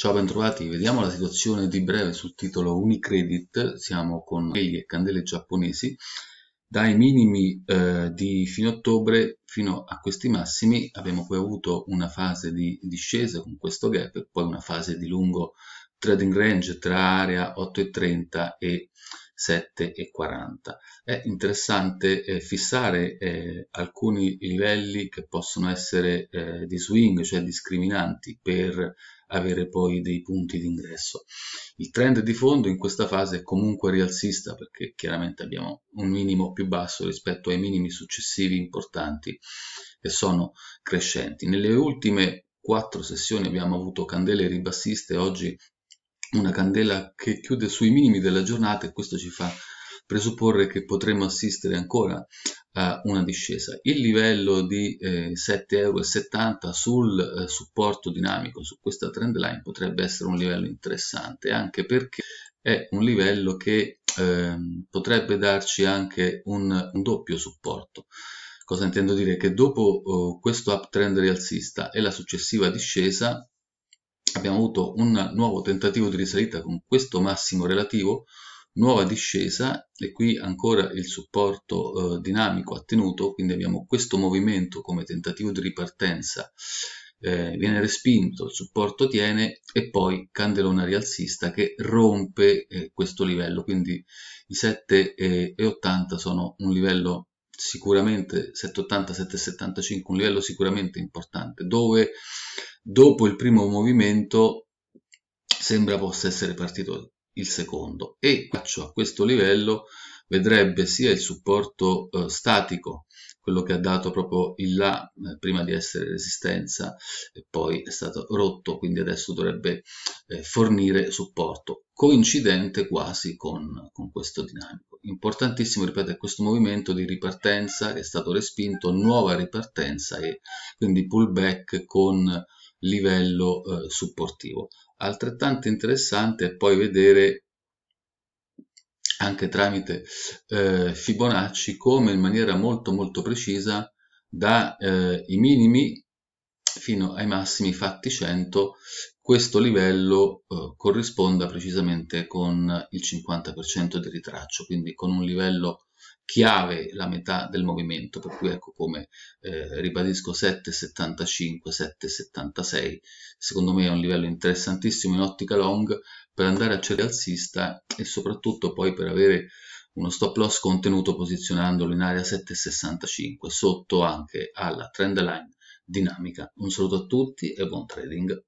Ciao bentrovati, vediamo la situazione di breve sul titolo Unicredit, siamo con veglie e candele giapponesi, dai minimi eh, di fine ottobre fino a questi massimi abbiamo poi avuto una fase di discesa con questo gap e poi una fase di lungo trading range tra area 8,30 e 7,40. È interessante eh, fissare eh, alcuni livelli che possono essere eh, di swing, cioè discriminanti per avere poi dei punti d'ingresso. Il trend di fondo in questa fase è comunque rialzista perché chiaramente abbiamo un minimo più basso rispetto ai minimi successivi importanti che sono crescenti. Nelle ultime quattro sessioni abbiamo avuto candele ribassiste, oggi una candela che chiude sui minimi della giornata e questo ci fa presupporre che potremmo assistere ancora una discesa. Il livello di eh, 7,70 euro sul eh, supporto dinamico, su questa trend line, potrebbe essere un livello interessante, anche perché è un livello che ehm, potrebbe darci anche un, un doppio supporto. Cosa intendo dire? Che dopo oh, questo uptrend rialzista e la successiva discesa abbiamo avuto un nuovo tentativo di risalita con questo massimo relativo nuova discesa e qui ancora il supporto eh, dinamico attenuto quindi abbiamo questo movimento come tentativo di ripartenza eh, viene respinto, il supporto tiene e poi candelona rialzista che rompe eh, questo livello quindi i 7,80 sono un livello sicuramente 7,80 7,75 un livello sicuramente importante dove dopo il primo movimento sembra possa essere partito il secondo e a questo livello vedrebbe sia il supporto eh, statico quello che ha dato proprio in là eh, prima di essere resistenza e poi è stato rotto quindi adesso dovrebbe eh, fornire supporto coincidente quasi con, con, questo dinamico importantissimo ripeto è questo movimento di ripartenza che è stato respinto nuova ripartenza e quindi pullback con livello eh, supportivo. Altrettanto interessante è poi vedere anche tramite eh, Fibonacci come in maniera molto molto precisa dai eh, minimi fino ai massimi fatti 100 questo livello eh, corrisponda precisamente con il 50% di ritraccio quindi con un livello chiave la metà del movimento, per cui ecco come eh, ribadisco 7,75, 7,76, secondo me è un livello interessantissimo in ottica long per andare a cercare alzista e soprattutto poi per avere uno stop loss contenuto posizionandolo in area 7,65 sotto anche alla trend line dinamica. Un saluto a tutti e buon trading!